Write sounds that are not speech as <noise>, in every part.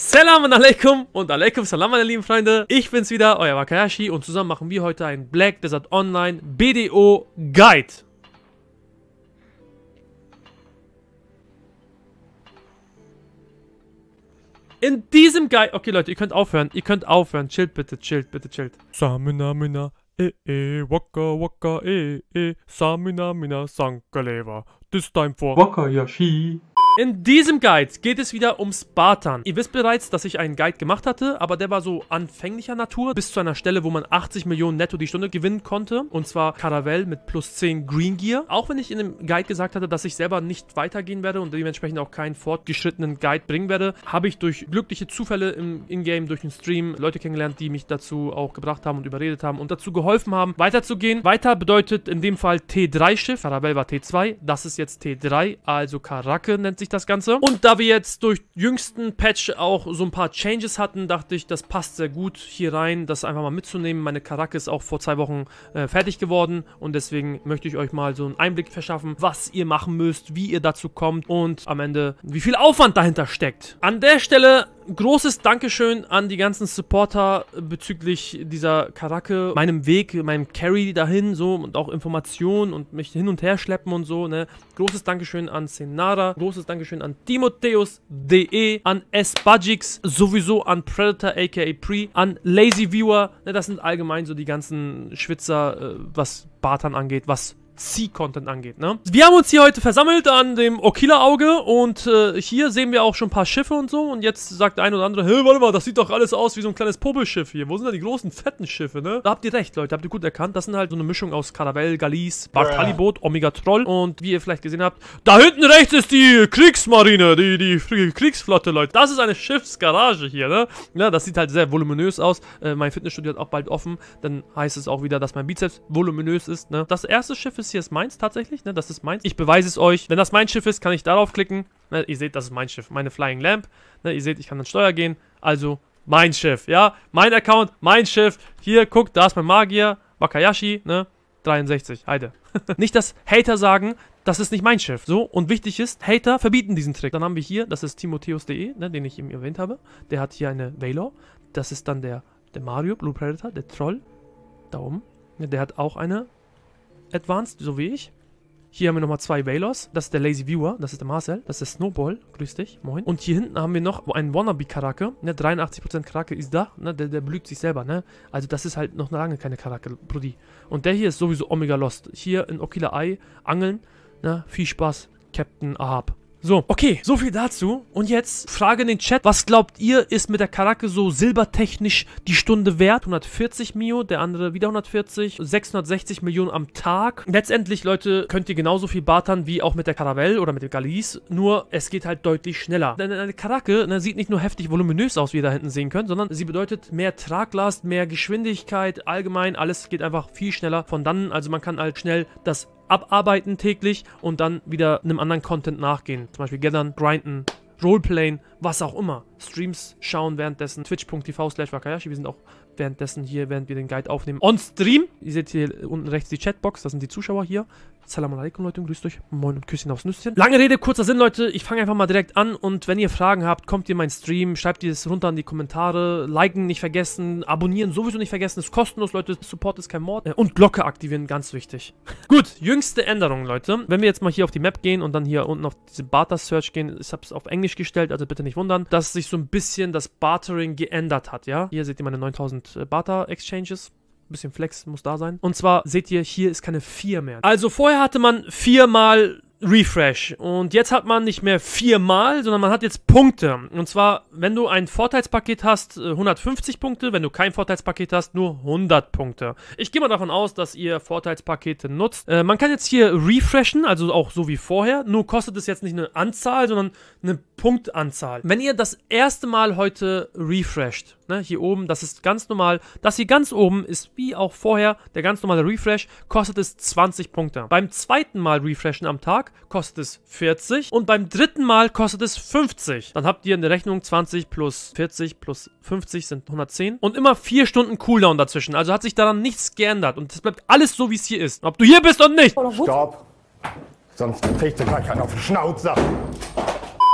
Salam alaikum und alaikum salam, meine lieben Freunde. Ich bin's wieder, euer Wakayashi und zusammen machen wir heute ein Black Desert Online BDO Guide. In diesem Guide... Okay, Leute, ihr könnt aufhören. Ihr könnt aufhören. Chillt bitte, chillt bitte, chillt. Samina, mina, eh, eh, waka, waka, eh, eh, samina, mina, sankaleva. This time for... Wakayashi. In diesem Guide geht es wieder um Spartan. Ihr wisst bereits, dass ich einen Guide gemacht hatte, aber der war so anfänglicher Natur, bis zu einer Stelle, wo man 80 Millionen netto die Stunde gewinnen konnte, und zwar Caravelle mit plus 10 Green Gear. Auch wenn ich in dem Guide gesagt hatte, dass ich selber nicht weitergehen werde und dementsprechend auch keinen fortgeschrittenen Guide bringen werde, habe ich durch glückliche Zufälle im Ingame, durch den Stream Leute kennengelernt, die mich dazu auch gebracht haben und überredet haben und dazu geholfen haben, weiterzugehen. Weiter bedeutet in dem Fall T3-Schiff, Caravelle war T2, das ist jetzt T3, also Karake nennt sich sich das Ganze. Und da wir jetzt durch jüngsten Patch auch so ein paar Changes hatten, dachte ich, das passt sehr gut hier rein, das einfach mal mitzunehmen. Meine Karacke ist auch vor zwei Wochen äh, fertig geworden und deswegen möchte ich euch mal so einen Einblick verschaffen, was ihr machen müsst, wie ihr dazu kommt und am Ende, wie viel Aufwand dahinter steckt. An der Stelle großes Dankeschön an die ganzen Supporter bezüglich dieser Karacke, meinem Weg, meinem Carry dahin so und auch Informationen und mich hin und her schleppen und so. Ne? Großes Dankeschön an Senara, großes Dankeschön an Timotheus.de, an Spajix, sowieso an Predator aka Pre, an Lazy Viewer. Ne? Das sind allgemein so die ganzen Schwitzer, äh, was Bartan angeht, was Sea-Content angeht. Ne? Wir haben uns hier heute versammelt an dem Okila-Auge und äh, hier sehen wir auch schon ein paar Schiffe und so. Und jetzt sagt der eine oder andere, hey, warte mal, das sieht doch alles aus wie so ein kleines Popelschiff hier. Wo sind da die großen, fetten Schiffe, ne? Da habt ihr recht, Leute, habt ihr gut erkannt. Das sind halt so eine Mischung aus Caravelle, Galis, Bartali-Boot, Omega-Troll. Und wie ihr vielleicht gesehen habt, da hinten rechts ist die Kriegsmarine, die, die Kriegsflotte, Leute. Das ist eine Schiffsgarage hier, ne? Ja, das sieht halt sehr voluminös aus. Äh, mein Fitnessstudio hat auch bald offen. Dann heißt es auch wieder, dass mein Bizeps voluminös ist, ne? Das erste Schiff ist das hier ist meins tatsächlich, ne? Das ist meins. Ich beweise es euch. Wenn das mein Schiff ist, kann ich darauf klicken. Ne? Ihr seht, das ist mein Schiff, meine Flying Lamp. Ne? Ihr seht, ich kann an Steuer gehen. Also mein Schiff, ja? Mein Account, mein Schiff. Hier, guckt, da ist mein Magier, Wakayashi, ne? 63, heide. <laughs> nicht, dass Hater sagen, das ist nicht mein Schiff. So, und wichtig ist, Hater verbieten diesen Trick. Dann haben wir hier, das ist Timotheus.de, ne, den ich eben erwähnt habe. Der hat hier eine Valor. Das ist dann der, der Mario, Blue Predator, der Troll. Da oben. Ne, der hat auch eine advanced, so wie ich. Hier haben wir nochmal zwei Baylors. Das ist der Lazy Viewer, das ist der Marcel, das ist der Snowball. Grüß dich, moin. Und hier hinten haben wir noch einen Wannabe-Karake. Ne, 83% Karake ist da, ne, der, der belügt sich selber, ne. Also das ist halt noch lange keine Karake, Brudi. Und der hier ist sowieso Omega Lost. Hier in Okila Eye angeln, ne, viel Spaß, Captain Ahab. So, okay, so viel dazu. Und jetzt Frage in den Chat. Was glaubt ihr, ist mit der Karacke so silbertechnisch die Stunde wert? 140 Mio, der andere wieder 140, 660 Millionen am Tag. Letztendlich, Leute, könnt ihr genauso viel bartern wie auch mit der Caravelle oder mit dem Galis, nur es geht halt deutlich schneller. Denn eine Karacke ne, sieht nicht nur heftig voluminös aus, wie ihr da hinten sehen könnt, sondern sie bedeutet mehr Traglast, mehr Geschwindigkeit, allgemein alles geht einfach viel schneller von dann. Also man kann halt schnell das abarbeiten täglich und dann wieder einem anderen Content nachgehen. Zum Beispiel gathern, grinden, Roleplayen, was auch immer. Streams schauen währenddessen. Twitch.tv slash Wakayashi. Wir sind auch währenddessen hier, während wir den Guide aufnehmen, on Stream. Ihr seht hier unten rechts die Chatbox, das sind die Zuschauer hier. Salam alaikum, Leute, und grüßt euch. Moin und Küsschen aufs Nüsschen. Lange Rede, kurzer Sinn, Leute. Ich fange einfach mal direkt an. Und wenn ihr Fragen habt, kommt ihr in meinen Stream. Schreibt ihr es runter in die Kommentare. Liken nicht vergessen. Abonnieren sowieso nicht vergessen. Ist kostenlos, Leute. Support ist kein Mord. Äh, und Glocke aktivieren, ganz wichtig. <laughs> Gut, jüngste Änderung, Leute. Wenn wir jetzt mal hier auf die Map gehen und dann hier unten auf diese Barter Search gehen. Ich habe es auf Englisch gestellt, also bitte nicht wundern. Dass sich so ein bisschen das Bartering geändert hat, ja. Hier seht ihr meine 9000 äh, Barter Exchanges bisschen Flex muss da sein. Und zwar seht ihr, hier ist keine 4 mehr. Also vorher hatte man 4 mal Refresh. Und jetzt hat man nicht mehr 4 mal, sondern man hat jetzt Punkte. Und zwar, wenn du ein Vorteilspaket hast, 150 äh, Punkte. Wenn du kein Vorteilspaket hast, nur 100 Punkte. Ich gehe mal davon aus, dass ihr Vorteilspakete nutzt. Äh, man kann jetzt hier refreshen, also auch so wie vorher. Nur kostet es jetzt nicht eine Anzahl, sondern eine Punktanzahl. Wenn ihr das erste Mal heute refresht, ne, hier oben, das ist ganz normal. Das hier ganz oben ist wie auch vorher der ganz normale Refresh, kostet es 20 Punkte. Beim zweiten Mal Refreshen am Tag kostet es 40 und beim dritten Mal kostet es 50. Dann habt ihr in der Rechnung 20 plus 40 plus 50 sind 110 und immer 4 Stunden Cooldown dazwischen. Also hat sich daran nichts geändert und es bleibt alles so, wie es hier ist. Ob du hier bist oder nicht. Stopp. Sonst kriegt sie gar einen auf die Schnauze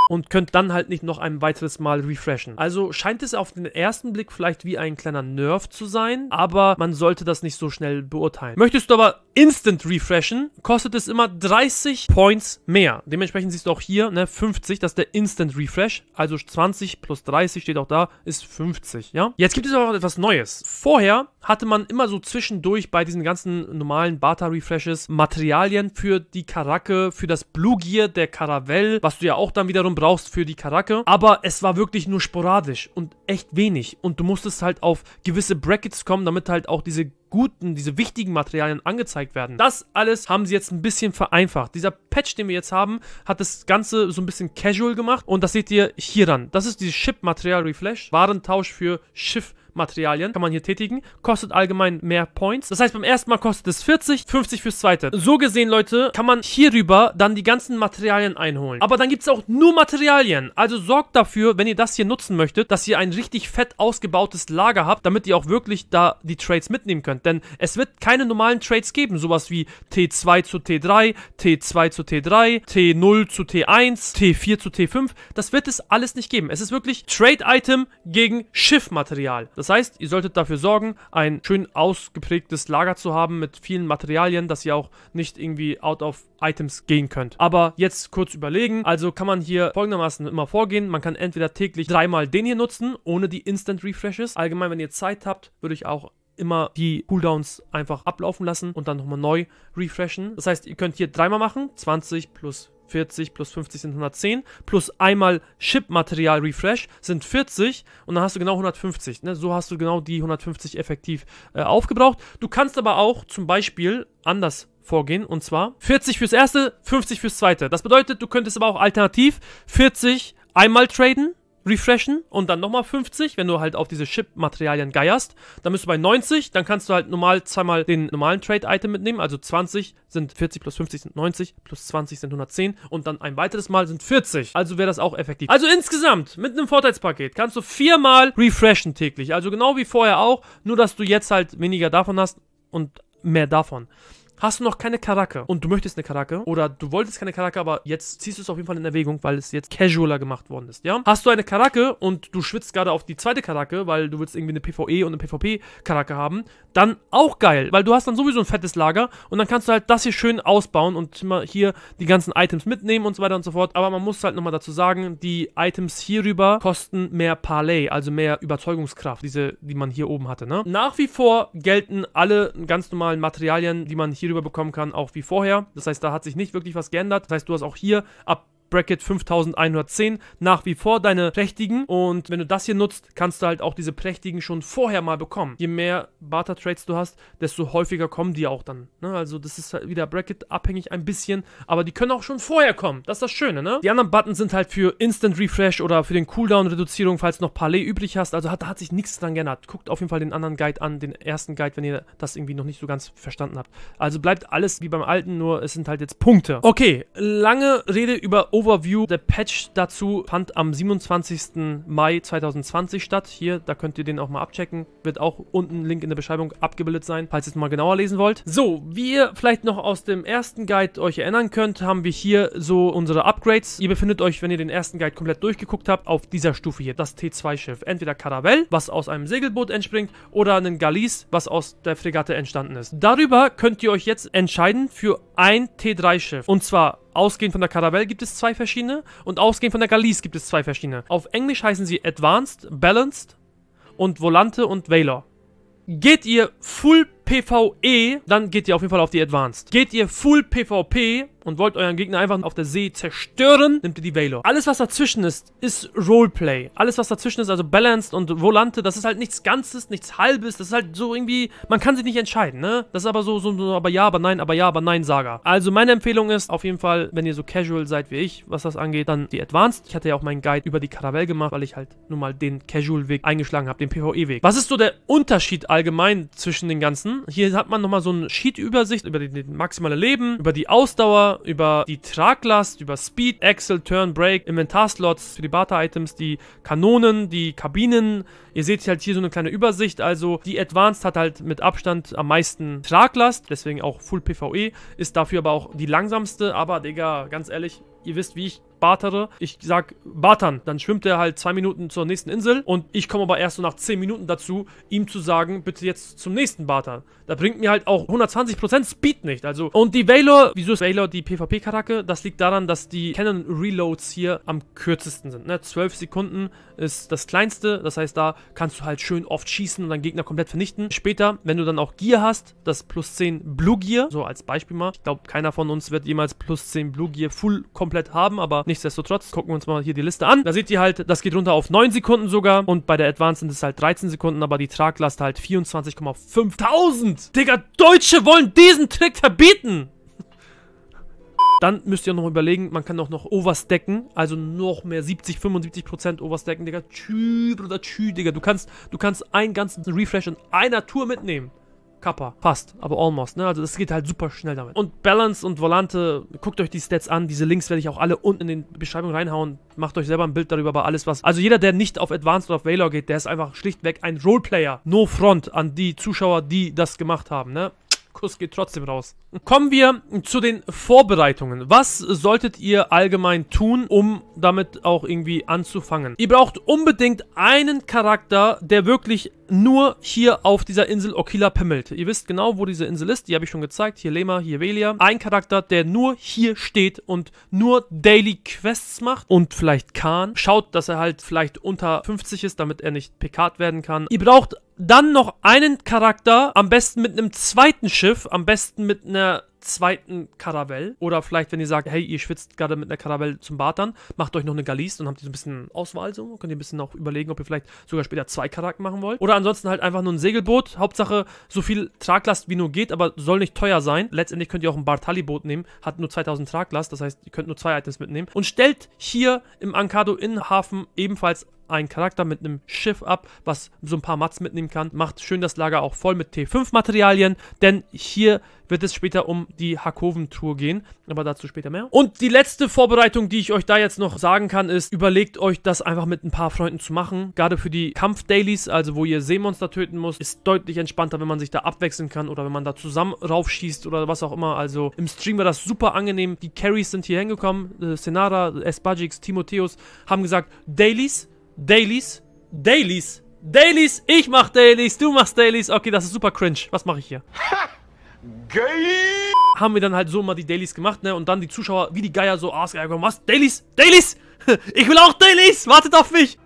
und könnt dann halt nicht noch ein weiteres Mal refreshen. Also scheint es auf den ersten Blick vielleicht wie ein kleiner Nerf zu sein, aber man sollte das nicht so schnell beurteilen. Möchtest du aber instant refreshen, kostet es immer 30 Points mehr. Dementsprechend siehst du auch hier, ne, 50, das ist der Instant Refresh, also 20 plus 30 steht auch da, ist 50, ja? Jetzt gibt es aber auch etwas Neues. Vorher hatte man immer so zwischendurch bei diesen ganzen normalen Bata-Refreshes Materialien für die Karacke, für das Blue Gear der Karavelle, was du ja auch dann wiederum Pokémon brauchst für die Karacke. Aber es war wirklich nur sporadisch und echt wenig. Und du musstest halt auf gewisse Brackets kommen, damit halt auch diese guten, diese wichtigen Materialien angezeigt werden. Das alles haben sie jetzt ein bisschen vereinfacht. Dieser Patch, den wir jetzt haben, hat das Ganze so ein bisschen casual gemacht. Und das seht ihr hier dann. Das ist dieses Ship-Material Reflash. Warentausch für Schiff-Material. Materialien kann man hier tätigen. Kostet allgemein mehr Points. Das heißt, beim ersten Mal kostet es 40, 50 fürs zweite. So gesehen, Leute, kann man hierüber dann die ganzen Materialien einholen. Aber dann gibt es auch nur Materialien. Also sorgt dafür, wenn ihr das hier nutzen möchtet, dass ihr ein richtig fett ausgebautes Lager habt, damit ihr auch wirklich da die Trades mitnehmen könnt. Denn es wird keine normalen Trades geben. Sowas wie T2 zu T3, T2 zu T3, T0 zu T1, T4 zu T5. Das wird es alles nicht geben. Es ist wirklich Trade-Item gegen Schiffmaterial. Das das heißt, ihr solltet dafür sorgen, ein schön ausgeprägtes Lager zu haben mit vielen Materialien, dass ihr auch nicht irgendwie out of Items gehen könnt. Aber jetzt kurz überlegen. Also kann man hier folgendermaßen immer vorgehen. Man kann entweder täglich dreimal den hier nutzen, ohne die Instant Refreshes. Allgemein, wenn ihr Zeit habt, würde ich auch immer die Cooldowns einfach ablaufen lassen und dann nochmal neu refreshen. Das heißt, ihr könnt hier dreimal machen, 20 plus 40 plus 50 sind 110, plus einmal Chip-Material Refresh sind 40 und dann hast du genau 150. Ne? So hast du genau die 150 effektiv äh, aufgebraucht. Du kannst aber auch zum Beispiel anders vorgehen und zwar 40 fürs erste, 50 fürs zweite. Das bedeutet, du könntest aber auch alternativ 40 einmal traden refreshen und dann nochmal 50, wenn du halt auf diese Chip-Materialien geierst. Dann bist du bei 90, dann kannst du halt normal zweimal den normalen Trade-Item mitnehmen, also 20 sind 40 plus 50 sind 90, plus 20 sind 110 und dann ein weiteres Mal sind 40. Also wäre das auch effektiv. Also insgesamt, mit einem Vorteilspaket kannst du viermal refreshen täglich. Also genau wie vorher auch, nur dass du jetzt halt weniger davon hast und mehr davon hast du noch keine Karacke und du möchtest eine Karacke oder du wolltest keine Karacke, aber jetzt ziehst du es auf jeden Fall in Erwägung, weil es jetzt casualer gemacht worden ist, ja? Hast du eine Karacke und du schwitzt gerade auf die zweite Karacke, weil du willst irgendwie eine PvE und eine pvp karacke haben, dann auch geil, weil du hast dann sowieso ein fettes Lager und dann kannst du halt das hier schön ausbauen und mal hier die ganzen Items mitnehmen und so weiter und so fort, aber man muss halt nochmal dazu sagen, die Items hierüber kosten mehr Parley, also mehr Überzeugungskraft, diese, die man hier oben hatte, ne? Nach wie vor gelten alle ganz normalen Materialien, die man hier hierüber bekommen kann, auch wie vorher. Das heißt, da hat sich nicht wirklich was geändert. Das heißt, du hast auch hier ab Bracket 5110 nach wie vor deine prächtigen und wenn du das hier nutzt, kannst du halt auch diese prächtigen schon vorher mal bekommen. Je mehr Barter Trades du hast, desto häufiger kommen die auch dann. Ne? Also das ist halt wieder Bracket abhängig ein bisschen, aber die können auch schon vorher kommen. Das ist das Schöne, ne? Die anderen Buttons sind halt für Instant Refresh oder für den Cooldown Reduzierung, falls du noch Palais übrig hast. Also hat, da hat sich nichts dran geändert. Guckt auf jeden Fall den anderen Guide an, den ersten Guide, wenn ihr das irgendwie noch nicht so ganz verstanden habt. Also bleibt alles wie beim alten, nur es sind halt jetzt Punkte. Okay, lange Rede über Overview, der Patch dazu fand am 27. Mai 2020 statt. Hier, da könnt ihr den auch mal abchecken. Wird auch unten Link in der Beschreibung abgebildet sein, falls ihr es mal genauer lesen wollt. So, wie ihr vielleicht noch aus dem ersten Guide euch erinnern könnt, haben wir hier so unsere Upgrades. Ihr befindet euch, wenn ihr den ersten Guide komplett durchgeguckt habt, auf dieser Stufe hier, das T2-Schiff. Entweder Caravelle, was aus einem Segelboot entspringt, oder einen Galis, was aus der Fregatte entstanden ist. Darüber könnt ihr euch jetzt entscheiden für ein T3-Schiff. Und zwar Ausgehend von der Caravelle gibt es zwei verschiedene und ausgehend von der Galice gibt es zwei verschiedene. Auf Englisch heißen sie Advanced, Balanced und Volante und Valor. Geht ihr Full PvE, dann geht ihr auf jeden Fall auf die Advanced. Geht ihr Full PvP, und wollt euren Gegner einfach auf der See zerstören, nimmt ihr die Valor. Alles, was dazwischen ist, ist Roleplay. Alles, was dazwischen ist, also Balanced und Volante, das ist halt nichts Ganzes, nichts Halbes. Das ist halt so irgendwie, man kann sich nicht entscheiden, ne? Das ist aber so, so, so aber ja, aber nein, aber ja, aber nein, Saga. Also meine Empfehlung ist auf jeden Fall, wenn ihr so casual seid wie ich, was das angeht, dann die Advanced. Ich hatte ja auch meinen Guide über die Karawell gemacht, weil ich halt nun mal den Casual-Weg eingeschlagen habe, den PvE-Weg. Was ist so der Unterschied allgemein zwischen den ganzen? Hier hat man nochmal so eine Sheet-Übersicht über den, die maximale Leben, über die Ausdauer, über die Traglast, über Speed, Axle, Turn, Brake, Inventarslots, Tribata-Items, die Kanonen, die Kabinen. Ihr seht halt hier so eine kleine Übersicht. Also die Advanced hat halt mit Abstand am meisten Traglast, deswegen auch Full PvE, ist dafür aber auch die langsamste. Aber Digga, ganz ehrlich, ihr wisst, wie ich bartere. Ich sag bartern. Dann schwimmt er halt zwei Minuten zur nächsten Insel und ich komme aber erst so nach zehn Minuten dazu, ihm zu sagen, bitte jetzt zum nächsten bartern. Da bringt mir halt auch 120% Speed nicht. Also, und die Valor, wieso ist Valor die PvP-Karacke? Das liegt daran, dass die Cannon Reloads hier am kürzesten sind. Ne? 12 Sekunden ist das kleinste. Das heißt, da kannst du halt schön oft schießen und deinen Gegner komplett vernichten. Später, wenn du dann auch Gear hast, das plus 10 Blue Gear, so als Beispiel mal. Ich glaube, keiner von uns wird jemals plus 10 Blue Gear full komplett komplett haben, aber nichtsdestotrotz gucken wir uns mal hier die Liste an. Da seht ihr halt, das geht runter auf 9 Sekunden sogar und bei der Advanced sind es halt 13 Sekunden, aber die Traglast halt 24,5000. Digga, Deutsche wollen diesen Trick verbieten. <laughs> Dann müsst ihr noch überlegen, man kann auch noch overstacken, also noch mehr 70, 75% overstacken, Digga. Tschü, Bruder, tschü, Digga. Du kannst, du kannst einen ganzen Refresh in einer Tour mitnehmen. Kappa. Fast, aber almost, ne? Also es geht halt super schnell damit. Und Balance und Volante, guckt euch die Stats an. Diese Links werde ich auch alle unten in den Beschreibung reinhauen. Macht euch selber ein Bild darüber, aber alles was... Also jeder, der nicht auf Advanced oder auf Valor geht, der ist einfach schlichtweg ein Roleplayer. No Front an die Zuschauer, die das gemacht haben, ne? Kuss geht trotzdem raus. Kommen wir zu den Vorbereitungen. Was solltet ihr allgemein tun, um damit auch irgendwie anzufangen? Ihr braucht unbedingt einen Charakter, der wirklich nur hier auf dieser Insel Okila pimmelt. Ihr wisst genau, wo diese Insel ist. Die habe ich schon gezeigt. Hier Lema, hier Velia. Ein Charakter, der nur hier steht und nur Daily Quests macht. Und vielleicht Khan. Schaut, dass er halt vielleicht unter 50 ist, damit er nicht pekat werden kann. Ihr braucht dann noch einen Charakter, am besten mit einem zweiten Schiff, am besten mit einer zweiten Karavelle. Oder vielleicht, wenn ihr sagt, hey, ihr schwitzt gerade mit einer Karavelle zum Bad macht euch noch eine Galiste und habt ihr so ein bisschen Auswahl so. Könnt ihr ein bisschen auch überlegen, ob ihr vielleicht sogar später zwei Charakter machen wollt. Oder ansonsten halt einfach nur ein Segelboot. Hauptsache so viel Traglast wie nur geht, aber soll nicht teuer sein. Letztendlich könnt ihr auch ein Bartali-Boot nehmen. Hat nur 2000 Traglast, das heißt, ihr könnt nur zwei Items mitnehmen. Und stellt hier im Ankado Innenhafen ebenfalls einen Charakter mit einem Schiff ab, was so ein paar Mats mitnehmen kann. Macht schön das Lager auch voll mit T5-Materialien, denn hier wird es später um die Hakoven-Tour gehen, aber dazu später mehr. Und die letzte Vorbereitung, die ich euch da jetzt noch sagen kann, ist, überlegt euch das einfach mit ein paar Freunden zu machen. Gerade für die Kampf-Dailies, also wo ihr Seemonster töten muss, ist deutlich entspannter, wenn man sich da abwechseln kann oder wenn man da zusammen raufschießt oder was auch immer. Also im Stream war das super angenehm. Die Carries sind hier hingekommen. Äh, Senara, Esbagix, Timotheus haben gesagt, Dailies, Dailies. Dailies. Dailies. Ich mach Dailies. Du machst Dailies. Okay, das ist super cringe. Was mache ich hier? Ha! Geil! Haben wir dann halt so mal die Dailies gemacht, ne? Und dann die Zuschauer wie die Geier so ausgegangen. Ah, was? Dailies? Dailies? <laughs> Ich will auch Dailies! Wartet auf mich!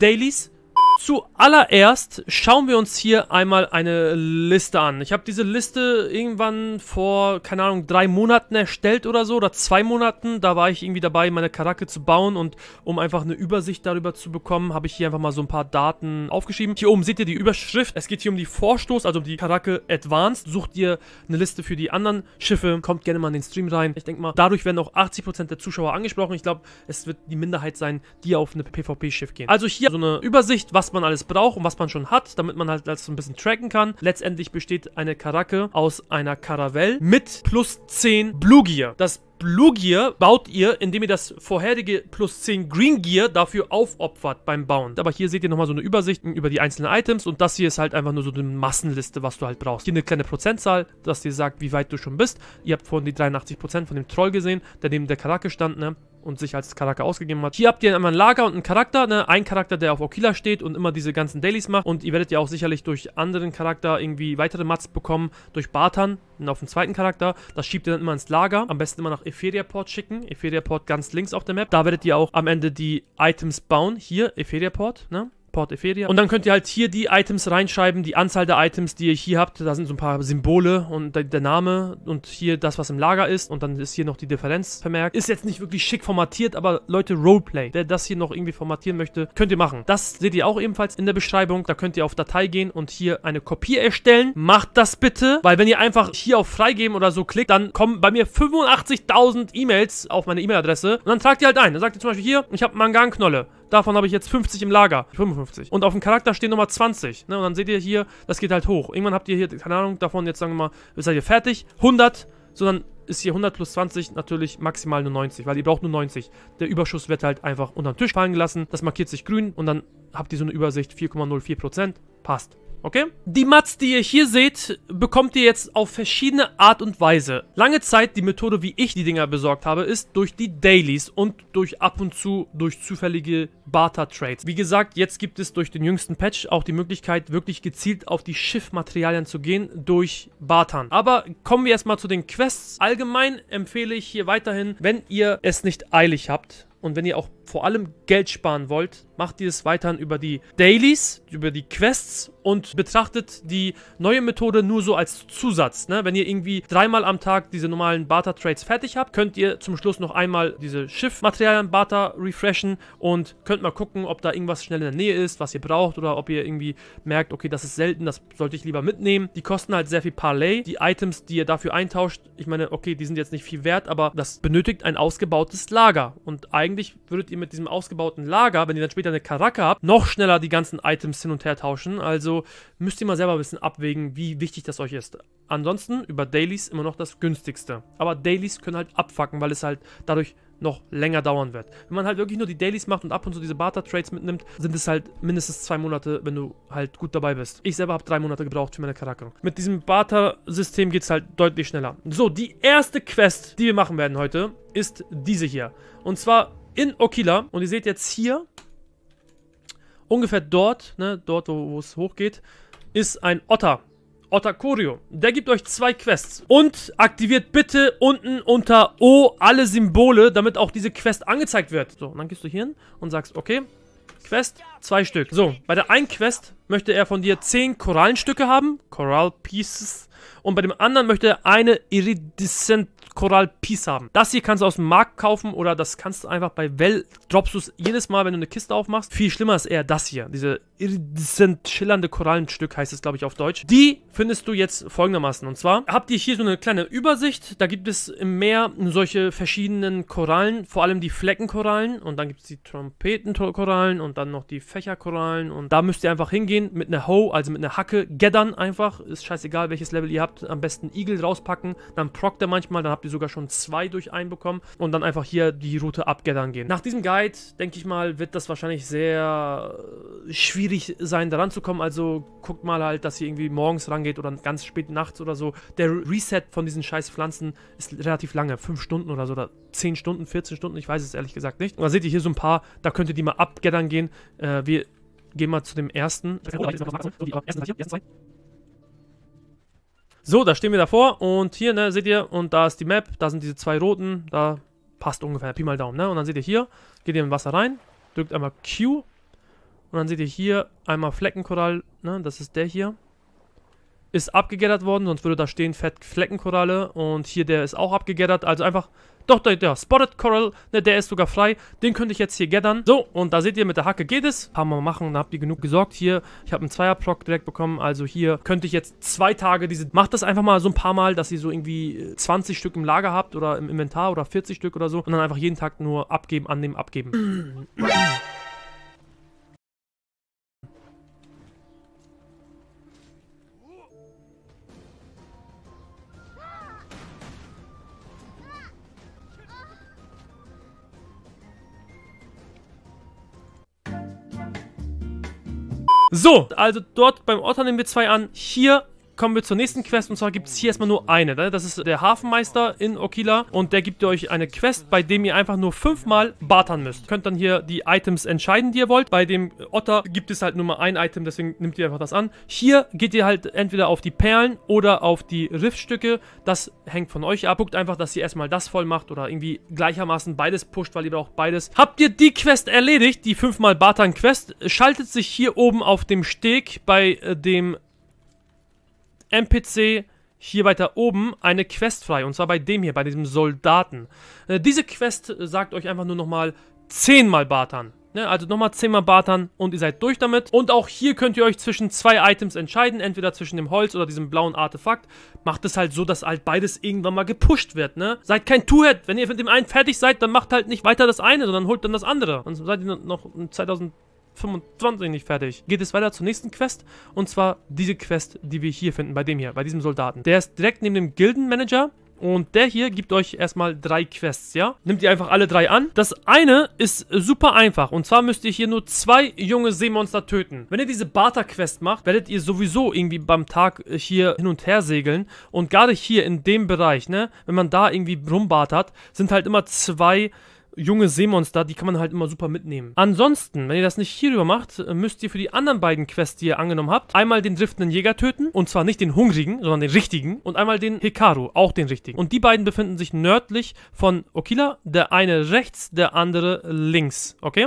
Dailies? Zuallererst schauen wir uns hier einmal eine Liste an. Ich habe diese Liste irgendwann vor, keine Ahnung, drei Monaten erstellt oder so, oder zwei Monaten. Da war ich irgendwie dabei, meine Karacke zu bauen und um einfach eine Übersicht darüber zu bekommen, habe ich hier einfach mal so ein paar Daten aufgeschrieben. Hier oben seht ihr die Überschrift. Es geht hier um die Vorstoß, also um die Karacke Advanced. Sucht ihr eine Liste für die anderen Schiffe, kommt gerne mal in den Stream rein. Ich denke mal, dadurch werden auch 80% der Zuschauer angesprochen. Ich glaube, es wird die Minderheit sein, die auf eine PvP-Schiff gehen. Also hier so eine Übersicht, was was man alles braucht und was man schon hat, damit man halt das so ein bisschen tracken kann. Letztendlich besteht eine Karacke aus einer Karavelle mit plus 10 Blue Gear. Das Blue Gear baut ihr, indem ihr das vorherige plus 10 Green Gear dafür aufopfert beim Bauen. Aber hier seht ihr nochmal so eine Übersicht über die einzelnen Items und das hier ist halt einfach nur so eine Massenliste, was du halt brauchst. Hier eine kleine Prozentzahl, dass dir sagt, wie weit du schon bist. Ihr habt vorhin die 83% von dem Troll gesehen, der neben der Karacke stand, ne? und sich als Charakter ausgegeben hat. Hier habt ihr einmal ein Lager und einen Charakter, ne? Ein Charakter, der auf Okila steht und immer diese ganzen Dailies macht. Und ihr werdet ja auch sicherlich durch anderen Charakter irgendwie weitere Mats bekommen, durch Bartan, auf den zweiten Charakter. Das schiebt ihr dann immer ins Lager. Am besten immer nach Eferia Port schicken. Eferia Port ganz links auf der Map. Da werdet ihr auch am Ende die Items bauen. Hier, Eferia Port, ne? Porteferia. Und dann könnt ihr halt hier die Items reinschreiben, die Anzahl der Items, die ihr hier habt. Da sind so ein paar Symbole und der Name und hier das, was im Lager ist. Und dann ist hier noch die Differenz vermerkt. Ist jetzt nicht wirklich schick formatiert, aber Leute, Roleplay. Wer das hier noch irgendwie formatieren möchte, könnt ihr machen. Das seht ihr auch ebenfalls in der Beschreibung. Da könnt ihr auf Datei gehen und hier eine Kopie erstellen. Macht das bitte, weil wenn ihr einfach hier auf Freigeben oder so klickt, dann kommen bei mir 85.000 E-Mails auf meine E-Mail-Adresse. Und dann tragt ihr halt ein. Dann sagt ihr zum Beispiel hier, ich habe Mangan-Knolle. Davon habe ich jetzt 50 im Lager. 55. Und auf dem Charakter stehen nochmal 20. Ne? Und dann seht ihr hier, das geht halt hoch. Irgendwann habt ihr hier, keine Ahnung, davon jetzt sagen wir mal, seid ihr fertig. 100. So, dann ist hier 100 plus 20 natürlich maximal nur 90, weil ihr braucht nur 90. Der Überschuss wird halt einfach unter den Tisch fallen gelassen. Das markiert sich grün und dann habt ihr so eine Übersicht 4,04%. Passt okay? Die Mats, die ihr hier seht, bekommt ihr jetzt auf verschiedene Art und Weise. Lange Zeit die Methode, wie ich die Dinger besorgt habe, ist durch die Dailies und durch ab und zu durch zufällige Barter-Trades. Wie gesagt, jetzt gibt es durch den jüngsten Patch auch die Möglichkeit, wirklich gezielt auf die Schiffmaterialien zu gehen durch Bartern. Aber kommen wir erstmal zu den Quests. Allgemein empfehle ich hier weiterhin, wenn ihr es nicht eilig habt, und wenn ihr auch vor allem Geld sparen wollt, macht ihr es weiterhin über die Dailies, über die Quests und betrachtet die neue Methode nur so als Zusatz. Ne? Wenn ihr irgendwie dreimal am Tag diese normalen Barter-Trades fertig habt, könnt ihr zum Schluss noch einmal diese Schiffmaterialien Barter refreshen und könnt mal gucken, ob da irgendwas schnell in der Nähe ist, was ihr braucht oder ob ihr irgendwie merkt, okay, das ist selten, das sollte ich lieber mitnehmen. Die kosten halt sehr viel Parlay. Die Items, die ihr dafür eintauscht, ich meine, okay, die sind jetzt nicht viel wert, aber das benötigt ein ausgebautes Lager und eigentlich würdet ihr ihr mit diesem ausgebauten Lager, wenn ihr dann später eine Karacke habt, noch schneller die ganzen Items hin und her tauschen. Also müsst ihr mal selber ein bisschen abwägen, wie wichtig das euch ist. Ansonsten über Dailies immer noch das günstigste. Aber Dailies können halt abfacken, weil es halt dadurch noch länger dauern wird. Wenn man halt wirklich nur die Dailies macht und ab und zu diese Barter-Trades mitnimmt, sind es halt mindestens zwei Monate, wenn du halt gut dabei bist. Ich selber habe drei Monate gebraucht für meine Charakterung. Mit diesem Barter-System geht es halt deutlich schneller. So, die erste Quest, die wir machen werden heute, ist diese hier. Und zwar in Okila. Und ihr seht jetzt hier, ungefähr dort, ne, dort wo es hochgeht, ist ein Otter. Otter Otakurio. Der gibt euch zwei Quests. Und aktiviert bitte unten unter O alle Symbole, damit auch diese Quest angezeigt wird. So, und dann gehst du hier hin und sagst, okay, Quest, zwei Stück. So, bei der einen Quest möchte er von dir zehn Korallenstücke haben. Coral Pieces und bei dem anderen möchte er eine Iridescent Coral Piece haben. Das hier kannst du aus dem Markt kaufen oder das kannst du einfach bei Well droppst du es jedes Mal, wenn du eine Kiste aufmachst. Viel schlimmer ist eher das hier, diese iridescent schillernde Korallenstück heißt es, glaube ich, auf Deutsch. Die findest du jetzt folgendermaßen und zwar habt ihr hier so eine kleine Übersicht. Da gibt es im Meer solche verschiedenen Korallen, vor allem die Fleckenkorallen und dann gibt es die Trompetenkorallen und dann noch die Fächerkorallen und da müsst ihr einfach hingehen mit einer Hoe, also mit einer Hacke, gaddern einfach, ist scheißegal, welches Level ihr ihr habt, am besten Eagle rauspacken, dann prockt er manchmal, dann habt ihr sogar schon zwei durch einen bekommen und dann einfach hier die Route abgathern gehen. Nach diesem Guide, denke ich mal, wird das wahrscheinlich sehr äh, schwierig sein, daran zu kommen, also guckt mal halt, dass ihr irgendwie morgens rangeht oder ganz spät nachts oder so. Der Reset von diesen scheiß Pflanzen ist relativ lange, 5 Stunden oder so, oder 10 Stunden, 14 Stunden, ich weiß es ehrlich gesagt nicht. Und da seht ihr hier so ein paar, da könnt ihr die mal abgathern gehen. Äh, wir gehen mal zu dem ersten. ersten, äh, ersten, so, da stehen wir davor und hier, ne, seht ihr, und da ist die Map, da sind diese zwei roten, da passt ungefähr, Pi mal Daumen, ne? Und dann seht ihr hier, geht ihr im Wasser rein, drückt einmal Q und dann seht ihr hier einmal Fleckenkorall, ne, das ist der hier. Ist abgegaddert worden, sonst würde da stehen Fett Fleckenkoralle und hier der ist auch abgegaddert, also einfach doch, der, der Spotted Coral, ne, der ist sogar frei. Den könnte ich jetzt hier gathern. So, und da seht ihr, mit der Hacke geht es. Ein paar Mal machen, dann habt ihr genug gesorgt. Hier, ich habe einen zweier direkt bekommen. Also hier könnte ich jetzt zwei Tage diese... Macht das einfach mal so ein paar Mal, dass ihr so irgendwie 20 äh, Stück im Lager habt oder im Inventar oder 40 Stück oder so. Und dann einfach jeden Tag nur abgeben, annehmen, abgeben. Mm. So, also dort beim Otter nehmen wir zwei an. Hier kommen wir zur nächsten Quest. Und zwar gibt es hier erstmal nur eine. Ne? Das ist der Hafenmeister in Okila. Und der gibt euch eine Quest, bei dem ihr einfach nur fünfmal bartern müsst. Könnt dann hier die Items entscheiden, die ihr wollt. Bei dem Otter gibt es halt nur mal ein Item, deswegen nehmt ihr einfach das an. Hier geht ihr halt entweder auf die Perlen oder auf die Riffstücke. Das hängt von euch ab. Guckt einfach, dass ihr erstmal das voll macht oder irgendwie gleichermaßen beides pusht, weil ihr braucht beides. Habt ihr die Quest erledigt, die fünfmal bartern Quest, schaltet sich hier oben auf dem Steg bei äh, dem NPC hier weiter oben eine Quest frei. Und zwar bei dem hier, bei diesem Soldaten. Äh, diese Quest sagt euch einfach nur nochmal 10 mal Bartan. Ne? Also nochmal 10 mal Bartan und ihr seid durch damit. Und auch hier könnt ihr euch zwischen zwei Items entscheiden. Entweder zwischen dem Holz oder diesem blauen Artefakt. Macht es halt so, dass halt beides irgendwann mal gepusht wird. Ne? Seid kein Two-Head. Wenn ihr mit dem einen fertig seid, dann macht halt nicht weiter das eine, sondern holt dann das andere. Und seid ihr noch 2000... 25 nicht fertig. Geht es weiter zur nächsten Quest und zwar diese Quest, die wir hier finden, bei dem hier, bei diesem Soldaten. Der ist direkt neben dem Gildenmanager und der hier gibt euch erstmal drei Quests, ja? Nimmt ihr einfach alle drei an. Das eine ist super einfach. Und zwar müsst ihr hier nur zwei junge Seemonster töten. Wenn ihr diese barter quest macht, werdet ihr sowieso irgendwie beim Tag äh, hier hin und her segeln. Und gerade hier in dem Bereich, ne? Wenn man da irgendwie rumbartert, sind halt immer zwei junge Seemonster, die kann man halt immer super mitnehmen. Ansonsten, wenn ihr das nicht hierüber macht, äh, müsst ihr für die anderen beiden Quests, die ihr angenommen habt, einmal den driftenden Jäger töten. Und zwar nicht den hungrigen, sondern den richtigen. Und einmal den Hikaru, auch den richtigen. Und die beiden befinden sich nördlich von Okila. Der eine rechts, der andere links. Okay?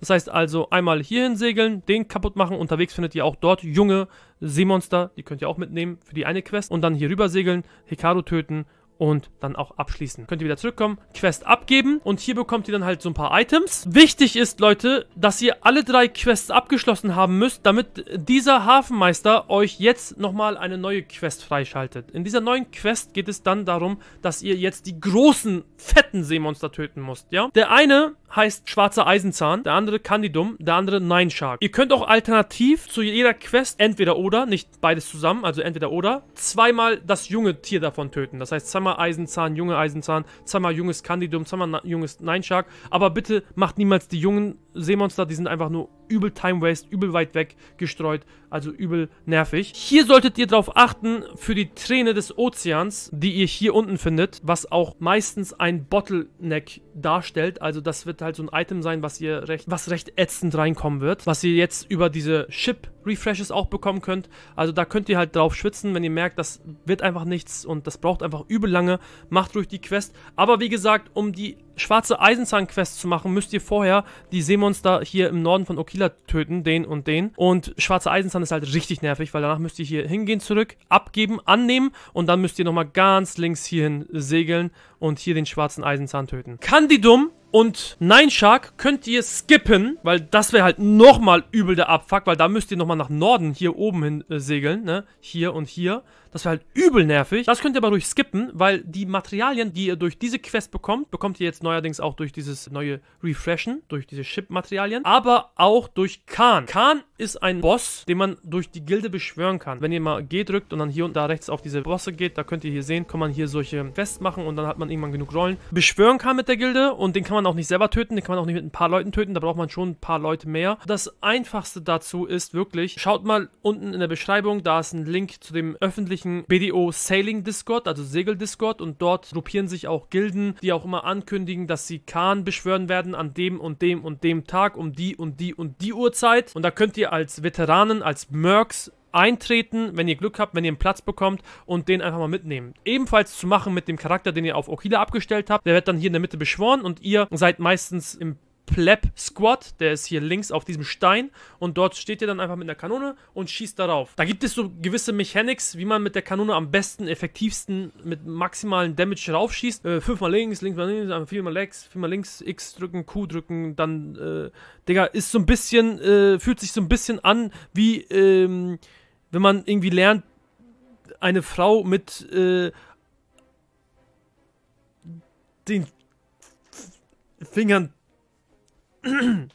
Das heißt also einmal hierhin segeln, den kaputt machen. Unterwegs findet ihr auch dort junge Seemonster. Die könnt ihr auch mitnehmen für die eine Quest. Und dann hier rüber segeln, Hikaru töten und dann auch abschließen. Könnt ihr wieder zurückkommen, Quest abgeben und hier bekommt ihr dann halt so ein paar Items. Wichtig ist, Leute, dass ihr alle drei Quests abgeschlossen haben müsst, damit dieser Hafenmeister euch jetzt nochmal eine neue Quest freischaltet. In dieser neuen Quest geht es dann darum, dass ihr jetzt die großen, fetten Seemonster töten müsst, ja? Der eine heißt Schwarzer Eisenzahn, der andere Candidum, der andere Nine Shark. Ihr könnt auch alternativ zu jeder Quest entweder oder, nicht beides zusammen, also entweder oder, zweimal das junge Tier davon töten. Das heißt zweimal Eisenzahn, junge Eisenzahn, zweimal junges Candidum, zweimal junges Nine Shark. Aber bitte macht niemals die jungen Seemonster, die sind einfach nur übel Time Waste, übel weit weg gestreut, also übel nervig. Hier solltet ihr darauf achten, für die Träne des Ozeans, die ihr hier unten findet, was auch meistens ein Bottleneck darstellt, also das wird halt so ein Item sein, was ihr recht, was recht ätzend reinkommen wird, was ihr jetzt über diese Ship Refreshes auch bekommen könnt, also da könnt ihr halt drauf schwitzen, wenn ihr merkt, das wird einfach nichts und das braucht einfach übel lange, macht ruhig die Quest, aber wie gesagt, um die schwarze Eisenzahn-Quest zu machen, müsst ihr vorher die Seemonster hier im Norden von Okila töten, den und den. Und schwarze Eisenzahn ist halt richtig nervig, weil danach müsst ihr hier hingehen zurück, abgeben, annehmen und dann müsst ihr nochmal ganz links hierhin segeln und hier den schwarzen Eisenzahn töten. Candidum und Nine Shark könnt ihr skippen, weil das wäre halt nochmal übel der Abfuck, weil da müsst ihr nochmal nach Norden hier oben hin äh, segeln, ne? Hier und hier. Das wäre halt übel nervig. Das könnt ihr aber durch skippen, weil die Materialien, die ihr durch diese Quest bekommt, bekommt ihr jetzt neuerdings auch durch dieses neue Refreshen, durch diese Ship-Materialien, aber auch durch Khan. Khan ist ein Boss, den man durch die Gilde beschwören kann. Wenn ihr mal G drückt und dann hier und da rechts auf diese Bosse geht, da könnt ihr hier sehen, kann man hier solche Quests machen und dann hat man irgendwann genug Rollen. Beschwören kann mit der Gilde und den kann man auch nicht selber töten, den kann man auch nicht mit ein paar Leuten töten, da braucht man schon ein paar Leute mehr. Das einfachste dazu ist wirklich, schaut mal unten in der Beschreibung, da ist ein Link zu dem öffentlichen BDO Sailing Discord, also Segel Discord und dort gruppieren sich auch Gilden, die auch immer ankündigen, dass sie Kahn beschwören werden an dem und dem und dem Tag um die und die und die Uhrzeit und da könnt ihr als Veteranen, als Mercs eintreten, wenn ihr Glück habt, wenn ihr einen Platz bekommt und den einfach mal mitnehmen. Ebenfalls zu machen mit dem Charakter, den ihr auf Okida abgestellt habt. Der wird dann hier in der Mitte beschworen und ihr seid meistens im Pleb Squad, der ist hier links auf diesem Stein und dort steht ihr dann einfach mit einer Kanone und schießt darauf. Da gibt es so gewisse Mechanics, wie man mit der Kanone am besten, effektivsten, mit maximalen Damage raufschießt. Äh, fünfmal links, links mal links, viermal links, viermal links, X drücken, Q drücken, dann, äh, Digga, ist so ein bisschen, äh, fühlt sich so ein bisschen an, wie, ähm, wenn man irgendwie lernt, eine Frau mit, äh, den Fingern <clears throat>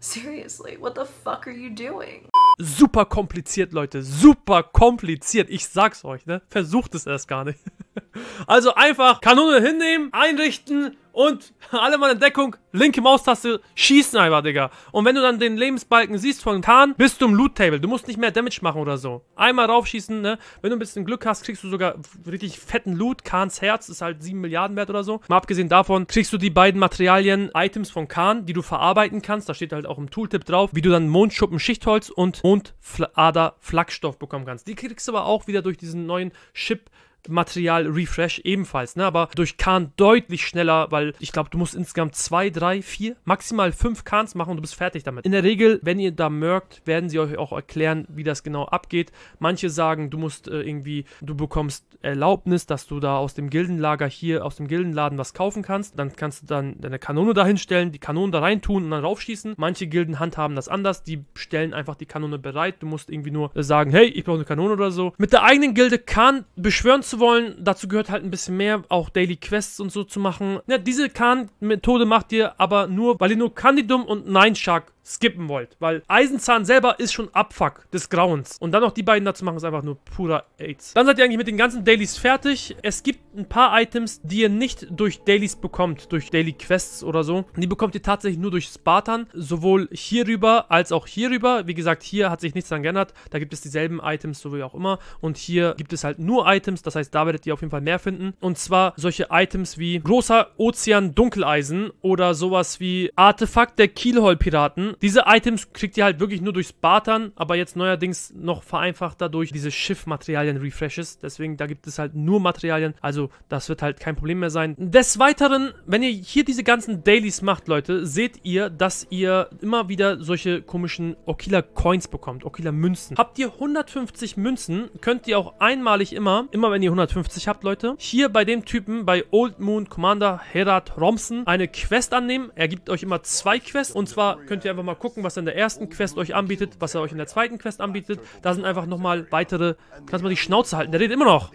Seriously, what the fuck are you doing? Super kompliziert, Leute. Super kompliziert. Ich sag's euch, ne? Versucht es erst gar nicht. <laughs> Also einfach Kanone hinnehmen, einrichten und <laughs> alle mal in Deckung, linke Maustaste, schießen einfach, Digga. Und wenn du dann den Lebensbalken siehst von Khan, bist du im Loot-Table. Du musst nicht mehr Damage machen oder so. Einmal raufschießen, ne? Wenn du ein bisschen Glück hast, kriegst du sogar richtig fetten Loot. Kahns Herz ist halt 7 Milliarden wert oder so. Mal abgesehen davon kriegst du die beiden Materialien, Items von Kahn, die du verarbeiten kannst. Da steht halt auch im Tooltip drauf, wie du dann Mondschuppen Schichtholz und Mondader Flakstoff bekommen kannst. Die kriegst du aber auch wieder durch diesen neuen Chip Material-Refresh ebenfalls, ne? aber durch Kahn deutlich schneller, weil ich glaube, du musst insgesamt zwei, drei, vier, maximal fünf Kahns machen und du bist fertig damit. In der Regel, wenn ihr da merkt, werden sie euch auch erklären, wie das genau abgeht. Manche sagen, du musst äh, irgendwie, du bekommst Erlaubnis, dass du da aus dem Gildenlager hier, aus dem Gildenladen was kaufen kannst. Dann kannst du dann deine Kanone da hinstellen, die Kanone da rein tun und dann raufschießen. Manche Gilden handhaben das anders, die stellen einfach die Kanone bereit. Du musst irgendwie nur äh, sagen, hey, ich brauche eine Kanone oder so. Mit der eigenen Gilde Kahn beschwören zu zu wollen. Dazu gehört halt ein bisschen mehr, auch Daily Quests und so zu machen. Ja, diese khan methode macht ihr aber nur, weil ihr nur Candidum und Nein Shark skippen wollt. Weil Eisenzahn selber ist schon Abfuck des Grauens. Und dann noch die beiden dazu machen, ist einfach nur purer AIDS. Dann seid ihr eigentlich mit den ganzen Dailies fertig. Es gibt ein paar Items, die ihr nicht durch Dailies bekommt, durch Daily Quests oder so. Die bekommt ihr tatsächlich nur durch Spartan. Sowohl hierüber als auch hierüber. Wie gesagt, hier hat sich nichts dran geändert. Da gibt es dieselben Items, so wie auch immer. Und hier gibt es halt nur Items, das heißt, heißt, da werdet ihr auf jeden Fall mehr finden. Und zwar solche Items wie großer Ozean Dunkeleisen oder sowas wie Artefakt der Kielhol-Piraten. Diese Items kriegt ihr halt wirklich nur durch Spartan, aber jetzt neuerdings noch vereinfacht dadurch diese Schiff-Materialien-Refreshes. Deswegen, da gibt es halt nur Materialien. Also, das wird halt kein Problem mehr sein. Des Weiteren, wenn ihr hier diese ganzen Dailies macht, Leute, seht ihr, dass ihr immer wieder solche komischen Okila-Coins bekommt, Okila-Münzen. Habt ihr 150 Münzen, könnt ihr auch einmalig immer, immer wenn ihr 150 habt, Leute, hier bei dem Typen, bei Old Moon Commander Herat Romsen, eine Quest annehmen. Er gibt euch immer zwei Quests und zwar könnt ihr einfach mal gucken, was er in der ersten Quest euch anbietet, was er euch in der zweiten Quest anbietet. Da sind einfach nochmal weitere, kannst mal die Schnauze halten, der redet immer noch.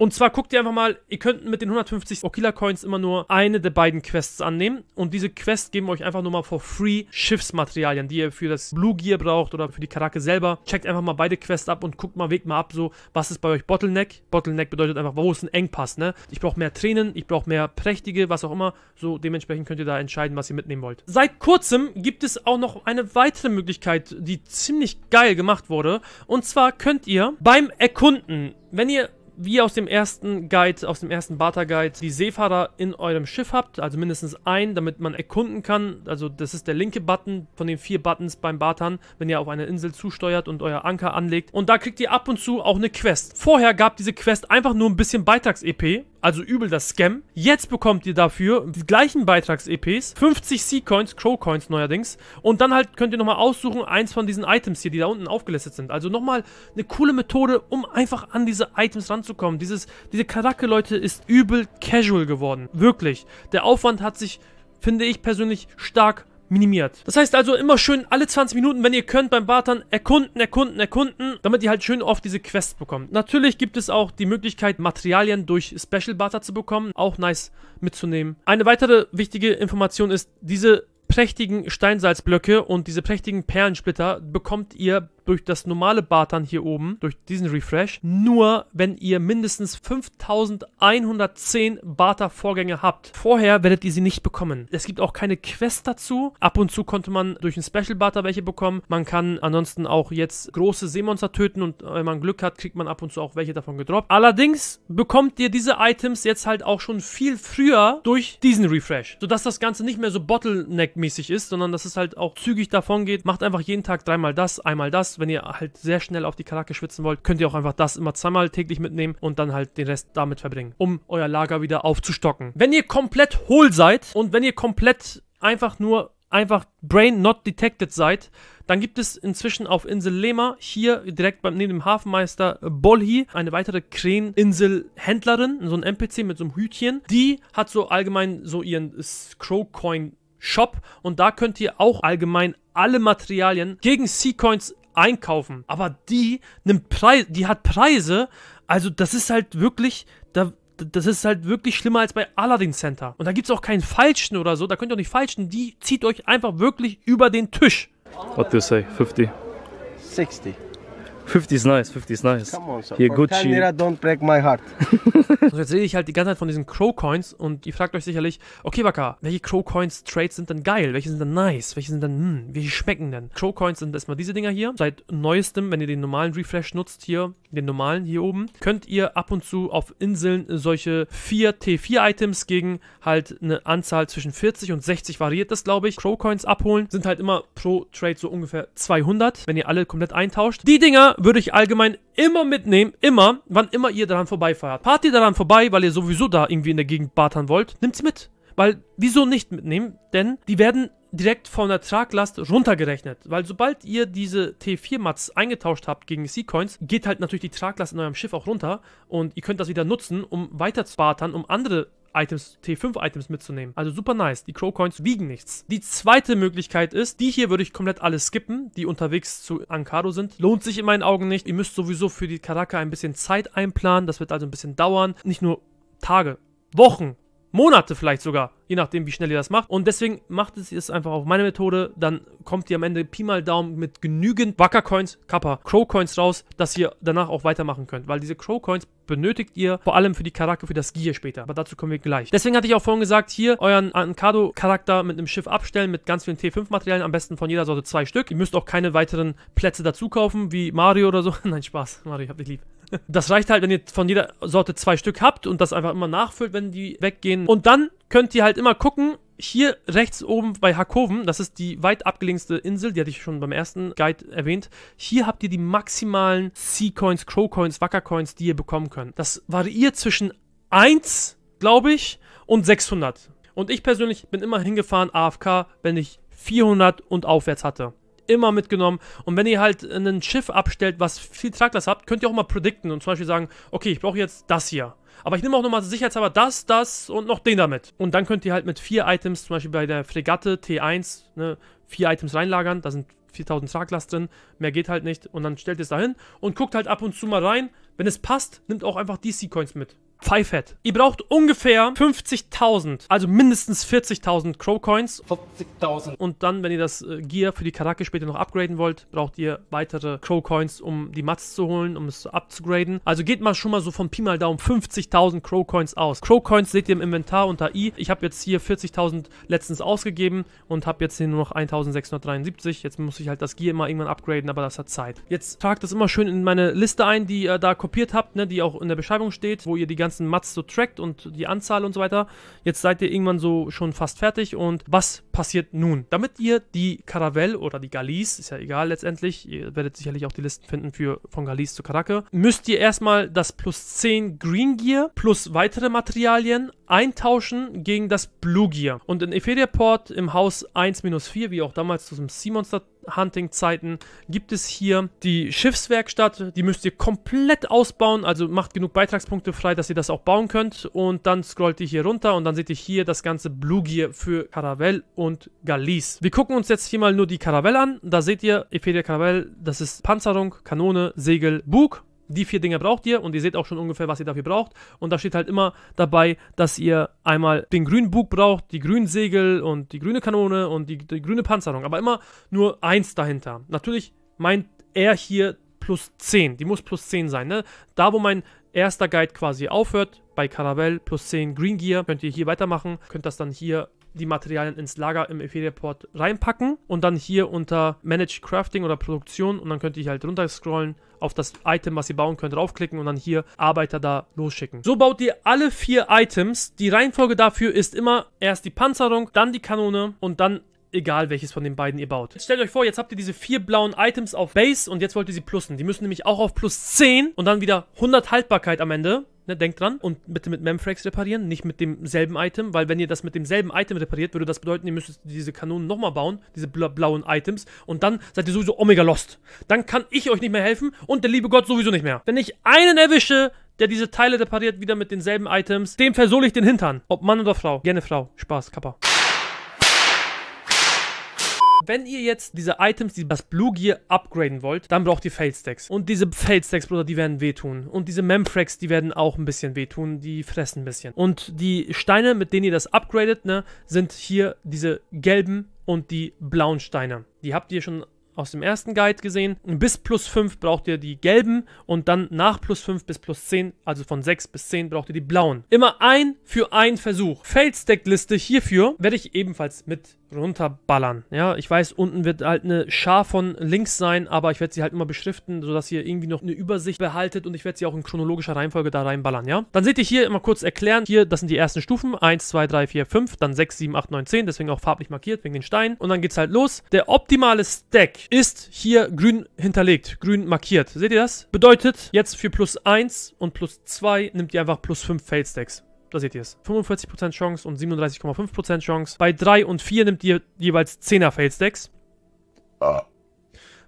Und zwar guckt ihr einfach mal, ihr könnt mit den 150 Okila Coins immer nur eine der beiden Quests annehmen. Und diese Quests geben euch einfach nur mal for free Schiffsmaterialien, die ihr für das Blue Gear braucht oder für die Karake selber. Checkt einfach mal beide Quests ab und guckt mal, wegt mal ab, so, was ist bei euch Bottleneck? Bottleneck bedeutet einfach, wo ist ein Engpass, ne? Ich brauche mehr Tränen, ich brauche mehr Prächtige, was auch immer. So, dementsprechend könnt ihr da entscheiden, was ihr mitnehmen wollt. Seit kurzem gibt es auch noch eine weitere Möglichkeit, die ziemlich geil gemacht wurde. Und zwar könnt ihr beim Erkunden, wenn ihr wie ihr aus dem ersten Guide, aus dem ersten Barter Guide, die Seefahrer in eurem Schiff habt, also mindestens ein, damit man erkunden kann. Also das ist der linke Button von den vier Buttons beim Bartern, wenn ihr auf eine Insel zusteuert und euer Anker anlegt. Und da kriegt ihr ab und zu auch eine Quest. Vorher gab diese Quest einfach nur ein bisschen Beitrags-EP, also übel das Scam. Jetzt bekommt ihr dafür die gleichen Beitrags-EPs, 50 Sea-Coins, Crow-Coins neuerdings. Und dann halt könnt ihr nochmal aussuchen, eins von diesen Items hier, die da unten aufgelistet sind. Also nochmal eine coole Methode, um einfach an diese Items ranzukommen hinzukommen. Dieses, diese Karacke, Leute, ist übel casual geworden. Wirklich. Der Aufwand hat sich, finde ich persönlich, stark minimiert. Das heißt also immer schön alle 20 Minuten, wenn ihr könnt, beim Bartern erkunden, erkunden, erkunden, damit ihr halt schön oft diese Quests bekommt. Natürlich gibt es auch die Möglichkeit, Materialien durch Special Barter zu bekommen. Auch nice mitzunehmen. Eine weitere wichtige Information ist, diese prächtigen Steinsalzblöcke und diese prächtigen Perlensplitter bekommt ihr durch das normale Bartern hier oben, durch diesen Refresh, nur wenn ihr mindestens 5110 Barter-Vorgänge habt. Vorher werdet ihr sie nicht bekommen. Es gibt auch keine Quest dazu. Ab und zu konnte man durch einen Special Barter welche bekommen. Man kann ansonsten auch jetzt große Seemonster töten und äh, wenn man Glück hat, kriegt man ab und zu auch welche davon gedroppt. Allerdings bekommt ihr diese Items jetzt halt auch schon viel früher durch diesen Refresh, sodass das Ganze nicht mehr so Bottleneck-mäßig ist, sondern dass es halt auch zügig davon geht. Macht einfach jeden Tag dreimal das, einmal das, das, wenn ihr halt sehr schnell auf die Karake schwitzen wollt, könnt ihr auch einfach das immer zweimal täglich mitnehmen und dann halt den Rest damit verbringen, um euer Lager wieder aufzustocken. Wenn ihr komplett hohl seid und wenn ihr komplett einfach nur einfach Brain Not Detected seid, dann gibt es inzwischen auf Insel Lema, hier direkt beim, neben dem Hafenmeister Bolhi, eine weitere Kreninsel-Händlerin, so ein NPC mit so einem Hütchen. Die hat so allgemein so ihren Crowcoin Shop und da könnt ihr auch allgemein alle Materialien gegen Seacoins einkaufen. Aber die nimmt Preise, die hat Preise. Also das ist halt wirklich, da, das ist halt wirklich schlimmer als bei Aladdin Center. Und da gibt es auch keinen Falschen oder so, da könnt ihr auch nicht falschen. Die zieht euch einfach wirklich über den Tisch. What do you say? 50? 60. 50 ist nice, 50 ist nice. Come on, so. Hier Gucci. 10 don't break my heart. <laughs> so, jetzt rede ich halt die ganze Zeit von diesen Crow Coins und ihr fragt euch sicherlich, okay, Baka, welche Crow Coins Trades sind denn geil? Welche sind denn nice? Welche sind denn, hm, welche schmecken denn? Crow Coins sind erstmal diese Dinger hier. Seit neuestem, wenn ihr den normalen Refresh nutzt, hier, den normalen hier oben, könnt ihr ab und zu auf Inseln solche 4 T4-Items gegen halt eine Anzahl zwischen 40 und 60 variiert das, glaube ich. Crow Coins abholen sind halt immer pro Trade so ungefähr 200, wenn ihr alle komplett eintauscht. Die Dinger würde ich allgemein immer mitnehmen, immer, wann immer ihr daran vorbeifahrt. Fahrt ihr daran vorbei, weil ihr sowieso da irgendwie in der Gegend bartern wollt, sie mit. Weil, wieso nicht mitnehmen? Denn die werden direkt von der Traglast runtergerechnet. Weil sobald ihr diese T4-Mats eingetauscht habt gegen Sea-Coins, geht halt natürlich die Traglast in eurem Schiff auch runter und ihr könnt das wieder nutzen, um weiter zu bartern, um andere Items, T5-Items mitzunehmen. Also super nice. Die Crow-Coins wiegen nichts. Die zweite Möglichkeit ist, die hier würde ich komplett alle skippen, die unterwegs zu Ankaro sind. Lohnt sich in meinen Augen nicht. Ihr müsst sowieso für die Karaka ein bisschen Zeit einplanen. Das wird also ein bisschen dauern. Nicht nur Tage, Wochen, Monate vielleicht sogar, je nachdem, wie schnell ihr das macht. Und deswegen macht es jetzt einfach auf meine Methode. Dann kommt ihr am Ende Pi mal Daumen mit genügend Wacker Coins, Kappa, Crow Coins raus, dass ihr danach auch weitermachen könnt. Weil diese Crow Coins benötigt ihr vor allem für die Charakter, für das Gear später. Aber dazu kommen wir gleich. Deswegen hatte ich auch vorhin gesagt, hier euren Ankado-Charakter mit einem Schiff abstellen, mit ganz vielen T5-Materialien, am besten von jeder Sorte zwei Stück. Ihr müsst auch keine weiteren Plätze dazu kaufen, wie Mario oder so. <laughs> Nein, Spaß. Mario, ich hab dich lieb. Das reicht halt, wenn ihr von jeder Sorte zwei Stück habt und das einfach immer nachfüllt, wenn die weggehen. Und dann könnt ihr halt immer gucken, hier rechts oben bei Hakoven, das ist die weit abgelegenste Insel, die hatte ich schon beim ersten Guide erwähnt. Hier habt ihr die maximalen Sea Coins, Crow Coins, Wacker Coins, die ihr bekommen könnt. Das variiert zwischen 1, glaube ich, und 600. Und ich persönlich bin immer hingefahren AFK, wenn ich 400 und aufwärts hatte immer mitgenommen. Und wenn ihr halt ein Schiff abstellt, was viel Traglast habt, könnt ihr auch mal predikten und zum Beispiel sagen, okay, ich brauche jetzt das hier. Aber ich nehme auch nochmal sicherheitshalber das, das und noch den damit. Und dann könnt ihr halt mit vier Items, zum Beispiel bei der Fregatte T1, ne, vier Items reinlagern. Da sind 4000 Traglast drin, mehr geht halt nicht. Und dann stellt ihr es dahin und guckt halt ab und zu mal rein. Wenn es passt, nimmt auch einfach DC-Coins mit. Pfeifett. Ihr braucht ungefähr 50.000, also mindestens 40.000 Crow Coins. 40.000. Und dann, wenn ihr das äh, Gear für die Karake später noch upgraden wollt, braucht ihr weitere Crow Coins, um die Mats zu holen, um es abzugraden. Also geht mal schon mal so von Pi mal Daumen 50.000 Crow Coins aus. Crow Coins seht ihr im Inventar unter I. Ich habe jetzt hier 40.000 letztens ausgegeben und habe jetzt hier nur noch 1.673. Jetzt muss ich halt das Gear immer irgendwann upgraden, aber das hat Zeit. Jetzt tragt das immer schön in meine Liste ein, die ihr da kopiert habt, ne, die auch in der Beschreibung steht, wo ihr die ganze ganzen Mats so trackt und die Anzahl und so weiter. Jetzt seid ihr irgendwann so schon fast fertig und was passiert nun? Damit ihr die Karavelle oder die Galis, ist ja egal letztendlich, ihr werdet sicherlich auch die Listen finden für von Galis zu Karacke, müsst ihr erstmal das plus 10 Green Gear plus weitere Materialien eintauschen gegen das Blue Gear. Und in Ephedia Port im Haus 1-4, wie auch damals zu dem Sea Monster Hunting-Zeiten gibt es hier die Schiffswerkstatt. Die müsst ihr komplett ausbauen, also macht genug Beitragspunkte frei, dass ihr das auch bauen könnt. Und dann scrollt ihr hier runter und dann seht ihr hier das ganze Blue Gear für Caravelle und Galice. Wir gucken uns jetzt hier mal nur die Caravelle an. Da seht ihr, Epedia Caravelle, das ist Panzerung, Kanone, Segel, Bug die vier Dinge braucht ihr und ihr seht auch schon ungefähr, was ihr dafür braucht. Und da steht halt immer dabei, dass ihr einmal den grünen Bug braucht, die grünen Segel und die grüne Kanone und die, die grüne Panzerung. Aber immer nur eins dahinter. Natürlich meint er hier plus 10. Die muss plus 10 sein. Ne? Da, wo mein erster Guide quasi aufhört, bei Caravelle plus 10 Green Gear, könnt ihr hier weitermachen. Könnt das dann hier die Materialien ins Lager im Ethereum-Port reinpacken und dann hier unter Manage Crafting oder Produktion und dann könnt ihr halt runter scrollen auf das Item, was ihr bauen könnt, draufklicken und dann hier Arbeiter da losschicken. So baut ihr alle vier Items. Die Reihenfolge dafür ist immer erst die Panzerung, dann die Kanone und dann egal welches von den beiden ihr baut. Jetzt stellt euch vor, jetzt habt ihr diese vier blauen Items auf Base und jetzt wollt ihr sie plussen. Die müssen nämlich auch auf plus 10 und dann wieder 100 Haltbarkeit am Ende. Ne, denkt dran und bitte mit Memfrax reparieren, nicht mit demselben Item, weil wenn ihr das mit demselben Item repariert, würde das bedeuten, ihr müsstet diese Kanonen nochmal bauen, diese bla blauen Items, und dann seid ihr sowieso Omega lost. Dann kann ich euch nicht mehr helfen und der liebe Gott sowieso nicht mehr. Wenn ich einen erwische, der diese Teile repariert, wieder mit denselben Items, dem versohle ich den Hintern. Ob Mann oder Frau. Gerne Frau. Spaß, Kappa. Wenn ihr jetzt diese Items, die das Blue Gear upgraden wollt, dann braucht ihr Fail Stacks. Und diese Fail Stacks, Bruder, die werden wehtun. Und diese Memfracks, die werden auch ein bisschen wehtun. Die fressen ein bisschen. Und die Steine, mit denen ihr das upgradet, ne, sind hier diese gelben und die blauen Steine. Die habt ihr schon aus dem ersten Guide gesehen. Bis plus 5 braucht ihr die gelben und dann nach plus 5 bis plus 10, also von 6 bis 10 braucht ihr die blauen. Immer ein für ein Versuch. Feldstack-Liste hierfür werde ich ebenfalls mit runterballern. Ja, ich weiß, unten wird halt eine Schar von Links sein, aber ich werde sie halt immer beschriften, sodass ihr irgendwie noch eine Übersicht behaltet und ich werde sie auch in chronologischer Reihenfolge da reinballern, ja? Dann seht ihr hier immer kurz erklären, hier, das sind die ersten Stufen, 1, 2, 3, 4, 5, dann 6, 7, 8, 9, 10, deswegen auch farblich markiert wegen den Steinen und dann geht's halt los. Der optimale Stack ist hier grün hinterlegt, grün markiert. Seht ihr das? Bedeutet, jetzt für plus 1 und plus 2 nimmt ihr einfach plus 5 Fail Stacks da seht ihr es. 45% Chance und 37,5% Chance. Bei 3 und 4 nimmt ihr jeweils 10er Failstacks. Ah.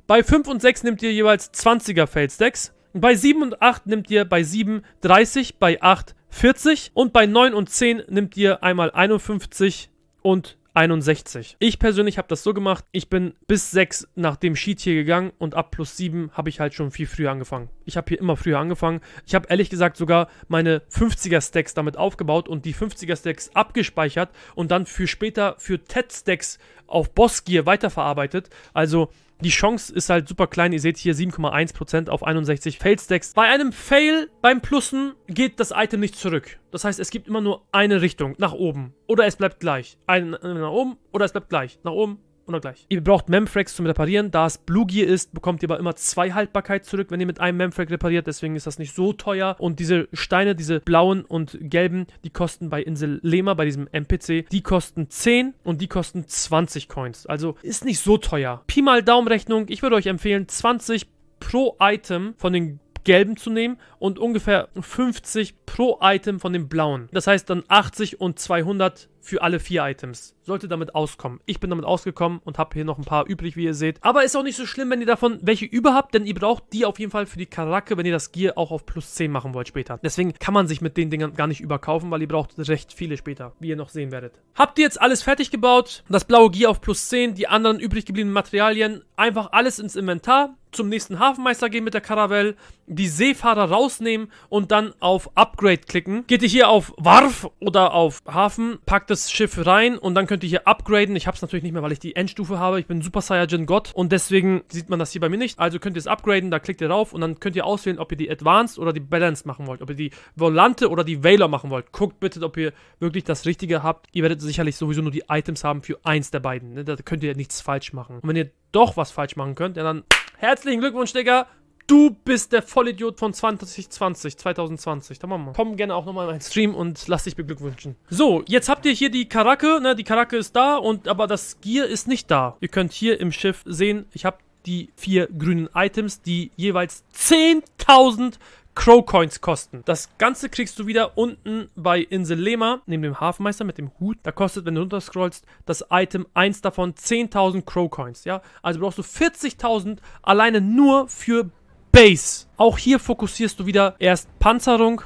Bei 5 und 6 nimmt ihr jeweils 20er Failstacks. Bei 7 und 8 nimmt ihr bei 7 30, bei 8 40 und bei 9 und 10 nimmt ihr einmal 51 und 61. Ich persönlich habe das so gemacht, ich bin bis 6 nach dem Sheet hier gegangen und ab plus 7 habe ich halt schon viel früher angefangen. Ich habe hier immer früher angefangen. Ich habe ehrlich gesagt sogar meine 50er-Stacks damit aufgebaut und die 50er-Stacks abgespeichert und dann für später für TED-Stacks auf Boss-Gear weiterverarbeitet. Also die Chance ist halt super klein. Ihr seht hier 7,1% auf 61 fail Bei einem Fail beim Plussen geht das Item nicht zurück. Das heißt, es gibt immer nur eine Richtung, nach oben. Oder es bleibt gleich. Ein, nach oben oder es bleibt gleich. Nach oben oder gleich. Ihr braucht Memfrags zum Reparieren. Da es Blue Gear ist, bekommt ihr aber immer zwei Haltbarkeit zurück, wenn ihr mit einem Memfrag repariert. Deswegen ist das nicht so teuer. Und diese Steine, diese blauen und gelben, die kosten bei Insel Lema, bei diesem NPC, die kosten 10 und die kosten 20 Coins. Also ist nicht so teuer. Pi mal Daumenrechnung. Ich würde euch empfehlen, 20 pro Item von den gelben zu nehmen und ungefähr 50 pro Item von den blauen. Das heißt dann 80 und 200 für alle vier Items sollte damit auskommen. Ich bin damit ausgekommen und habe hier noch ein paar übrig, wie ihr seht. Aber ist auch nicht so schlimm, wenn ihr davon welche über habt, denn ihr braucht die auf jeden Fall für die Karacke, wenn ihr das Gear auch auf plus 10 machen wollt später. Deswegen kann man sich mit den Dingern gar nicht überkaufen, weil ihr braucht recht viele später, wie ihr noch sehen werdet. Habt ihr jetzt alles fertig gebaut, das blaue Gear auf plus 10, die anderen übrig gebliebenen Materialien, einfach alles ins Inventar, zum nächsten Hafenmeister gehen mit der Karavelle, die Seefahrer rausnehmen und dann auf Upgrade klicken. Geht ihr hier auf Warf oder auf Hafen, packt das Schiff rein und dann könnt könnt ihr hier upgraden. Ich habe es natürlich nicht mehr, weil ich die Endstufe habe. Ich bin Super Saiyajin Gott und deswegen sieht man das hier bei mir nicht. Also könnt ihr es upgraden, da klickt ihr drauf und dann könnt ihr auswählen, ob ihr die Advanced oder die Balanced machen wollt. Ob ihr die Volante oder die Valor machen wollt. Guckt bitte, ob ihr wirklich das Richtige habt. Ihr werdet sicherlich sowieso nur die Items haben für eins der beiden. Ne? Da könnt ihr nichts falsch machen. Und wenn ihr doch was falsch machen könnt, ja dann herzlichen Glückwunsch, Digga. Du bist der Vollidiot von 2020, 2020. Da machen wir. Komm gerne auch nochmal in meinen Stream und lass dich beglückwünschen. So, jetzt habt ihr hier die Karacke. Ne, die Karacke ist da, und aber das Gear ist nicht da. Ihr könnt hier im Schiff sehen, ich habe die vier grünen Items, die jeweils 10.000 Crow Coins kosten. Das Ganze kriegst du wieder unten bei Insel Lema, neben dem Hafenmeister mit dem Hut. Da kostet, wenn du runterscrollst, das Item 1 davon 10.000 Crow Coins. Ja? Also brauchst du 40.000 alleine nur für Base. Auch hier fokussierst du wieder erst Panzerung,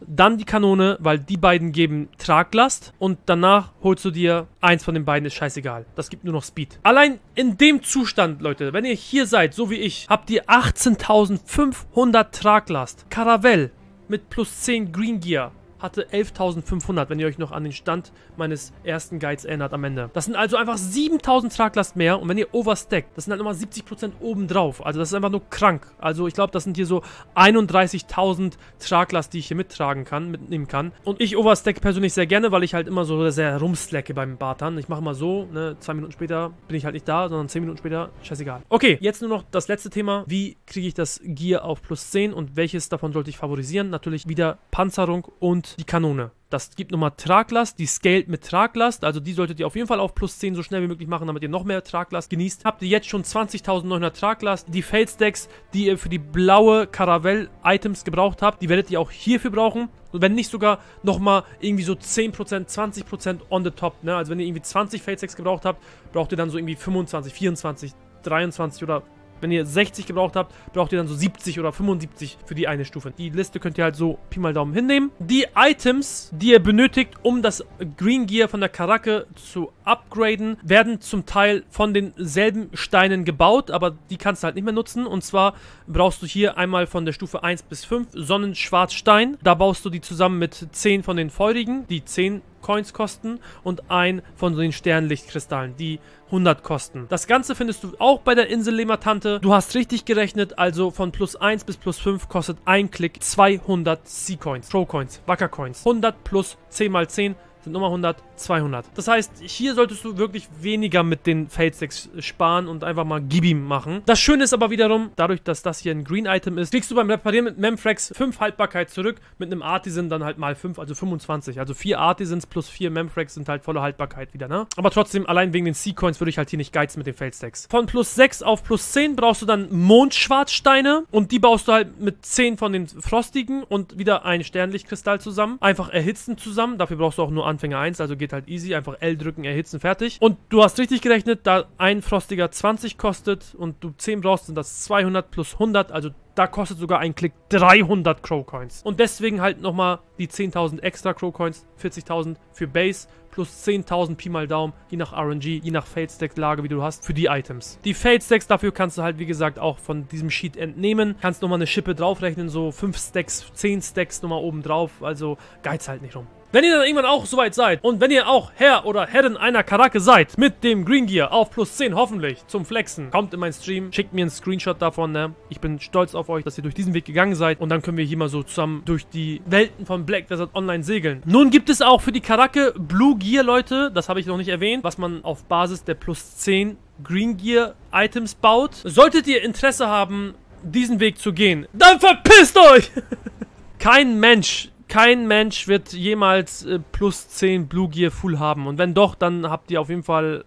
dann die Kanone, weil die beiden geben Traglast und danach holst du dir eins von den beiden, ist scheißegal. Das gibt nur noch Speed. Allein in dem Zustand, Leute, wenn ihr hier seid, so wie ich, habt ihr 18.500 Traglast. Caravelle mit plus 10 Green Gear hatte 11.500, wenn ihr euch noch an den Stand meines ersten Guides erinnert am Ende. Das sind also einfach 7.000 Traglast mehr und wenn ihr overstackt, das sind halt nochmal 70% obendrauf. Also das ist einfach nur krank. Also ich glaube, das sind hier so 31.000 Traglast, die ich hier mittragen kann, mitnehmen kann. Und ich overstack persönlich sehr gerne, weil ich halt immer so sehr rumslacke beim Bartern. Ich mache mal so, ne, zwei Minuten später bin ich halt nicht da, sondern 10 Minuten später, scheißegal. Okay, jetzt nur noch das letzte Thema. Wie kriege ich das Gear auf plus 10 und welches davon sollte ich favorisieren? Natürlich wieder Panzerung und die Kanone. Das gibt nochmal Traglast, die scaled mit Traglast, also die solltet ihr auf jeden Fall auf plus 10 so schnell wie möglich machen, damit ihr noch mehr Traglast genießt. Habt ihr jetzt schon 20.900 Traglast, die Feldstacks, die ihr für die blaue Karavell-Items gebraucht habt, die werdet ihr auch hierfür brauchen. Und wenn nicht sogar nochmal irgendwie so 10%, 20% on the top, ne? Also wenn ihr irgendwie 20 Feldstacks gebraucht habt, braucht ihr dann so irgendwie 25, 24, 23 oder wenn ihr 60 gebraucht habt, braucht ihr dann so 70 oder 75 für die eine Stufe. Die Liste könnt ihr halt so Pi mal Daumen hinnehmen. Die Items, die ihr benötigt, um das Green Gear von der Karacke zu upgraden, werden zum Teil von denselben Steinen gebaut, aber die kannst du halt nicht mehr nutzen. Und zwar brauchst du hier einmal von der Stufe 1 bis 5 Sonnenschwarzstein. Da baust du die zusammen mit 10 von den feurigen. Die 10 Coins kosten und ein von den Sternlichtkristallen, die 100 kosten. Das Ganze findest du auch bei der Insel Lematante. Du hast richtig gerechnet, also von plus 1 bis plus 5 kostet ein Klick 200 Sea coins Pro-Coins, Wacker-Coins. 100 plus 10 mal 10 sind nochmal 100, 200. Das heißt, hier solltest du wirklich weniger mit den Feldstacks sparen und einfach mal Gibi machen. Das Schöne ist aber wiederum, dadurch, dass das hier ein Green-Item ist, kriegst du beim Reparieren mit Memfrex 5 Haltbarkeit zurück, mit einem Artisan dann halt mal 5, also 25. Also 4 Artisans plus 4 Memfrex sind halt volle Haltbarkeit wieder, ne? Aber trotzdem, allein wegen den Sea-Coins würde ich halt hier nicht geizen mit den Feldstacks. Von plus 6 auf plus 10 brauchst du dann Mondschwarzsteine und die baust du halt mit 10 von den Frostigen und wieder ein Sternlichtkristall zusammen. Einfach erhitzen zusammen, dafür brauchst du auch nur Anfänger 1, also geht halt easy. Einfach L drücken, erhitzen, fertig. Und du hast richtig gerechnet, da ein Frostiger 20 kostet und du 10 brauchst, sind das 200 plus 100, also da kostet sogar ein Klick 300 Crow Coins. Und deswegen halt nochmal die 10.000 extra Crow Coins, 40.000 für Base plus 10.000 Pi mal Daumen, je nach RNG, je nach Fade Stacks Lage, wie du hast, für die Items. Die Fade Stacks dafür kannst du halt, wie gesagt, auch von diesem Sheet entnehmen. Kannst nochmal eine Schippe draufrechnen, so 5 Stacks, 10 Stacks nochmal oben drauf, also geiz halt nicht rum. Wenn ihr dann irgendwann auch soweit seid und wenn ihr auch Herr oder Herrin einer Karacke seid, mit dem Green Gear auf plus 10 hoffentlich zum Flexen, kommt in meinen Stream, schickt mir einen Screenshot davon, ne? Ich bin stolz auf euch, dass ihr durch diesen Weg gegangen seid und dann können wir hier mal so zusammen durch die Welten von Black Desert Online segeln. Nun gibt es auch für die Karacke Blue Gear, Leute, das habe ich noch nicht erwähnt, was man auf Basis der plus 10 Green Gear Items baut. Solltet ihr Interesse haben, diesen Weg zu gehen, dann verpisst euch! <laughs> Kein Mensch kein Mensch wird jemals äh, plus 10 Blue Gear Full haben. Und wenn doch, dann habt ihr auf jeden Fall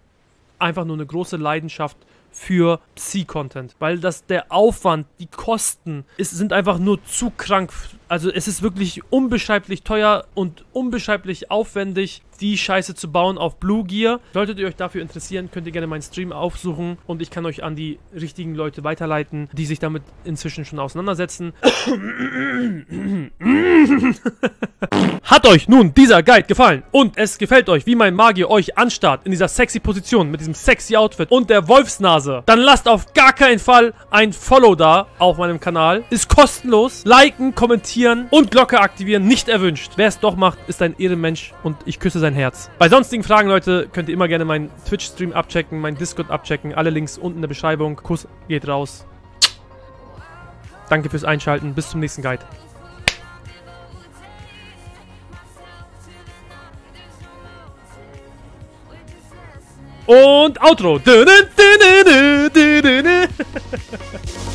einfach nur eine große Leidenschaft für Psi-Content. Weil das der Aufwand, die Kosten, ist, sind einfach nur zu krank also es ist wirklich unbeschreiblich teuer und unbeschreiblich aufwendig, die Scheiße zu bauen auf Blue Gear. Solltet ihr euch dafür interessieren, könnt ihr gerne meinen Stream aufsuchen und ich kann euch an die richtigen Leute weiterleiten, die sich damit inzwischen schon auseinandersetzen. <coughs> Hat euch nun dieser Guide gefallen und es gefällt euch, wie mein Magier euch anstarrt in dieser sexy Position mit diesem sexy Outfit und der Wolfsnase, dann lasst auf gar keinen Fall ein Follow da auf meinem Kanal. Ist kostenlos. Liken, kommentieren kommentieren und Glocke aktivieren nicht erwünscht. Wer es doch macht, ist ein Ehrenmensch und ich küsse sein Herz. Bei sonstigen Fragen, Leute, könnt ihr immer gerne meinen Twitch-Stream abchecken, meinen Discord abchecken. Alle Links unten in der Beschreibung. Kuss geht raus. Danke fürs Einschalten. Bis zum nächsten Guide. Und Outro. <laughs> <laughs>